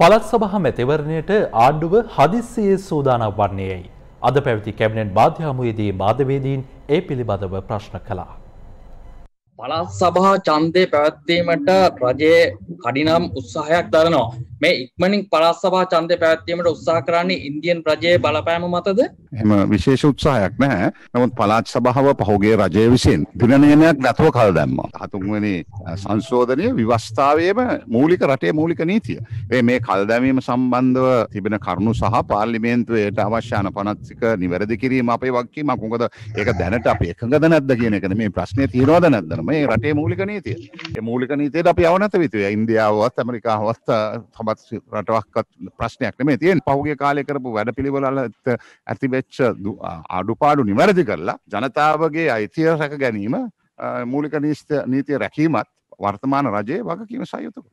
පළක් සභහ මැතිවරණයට ආණ්ඩුව හදිස්සියේ සූදානම් වන්නේයයි. අද පැවති කැබිනට් මාධ්‍ය හමුවේදී මාධ්‍යවේදීන් ඒ පිළිබඳව ප්‍රශ්න කළා. පළත් සභා ඡන්දය පැවැත්වීමට රජයේ කඩිනම් උත්සාහයක් දරනවා. මේ ඉක්මනින් පරස්සභා චන්දය පැවැත්වීමට උත්සාහ කරන්නේ ඉන්දියන් රජයේ බලපෑම මතද එම විශේෂ උත්සාහයක් නැහැ නමුත් පලාත් සභාව පහුගේ රජය විසින් පිනනයනයක් නැතුව කල් දැම්ම හතුන්වනි සංශෝධනය විවස්ථාවයම මූලික රටේ මූලික නීතිය මේ කල් දැමීම සම්බන්ධව තිබෙන කරුණු සහ පාර්ලිමේන්තුවයට අවශ්‍යාන පනත්සික නිවැරදි කිරීම අපේ වක්කීමක් මොකද ඒක දැනට අප එකඟද නැද්ද කියන එක මේ ප්‍රශ්නය තිරෝද නැද්දන මේ රටේ මූලික නීතිය මූලික නීතියට අපි අවනත විතුය ඉන්දියාවත් ඇමරිකාවත් තම මොකක්වත් රටවක්කත් ප්‍රශ්නයක් නෙමේ තියෙන් පහුගේ කාලය කරපු වැඩ පිළිවල ඇතිවෙච්ච අඩුපාඩු නිවැරදි කරලා ජනතාවගේ අයිතිය රැක ගැනීම මූලික නීෂ්ට නීතිය රැකීමත් වර්තමාන රජයේ වගකීම සයුතුක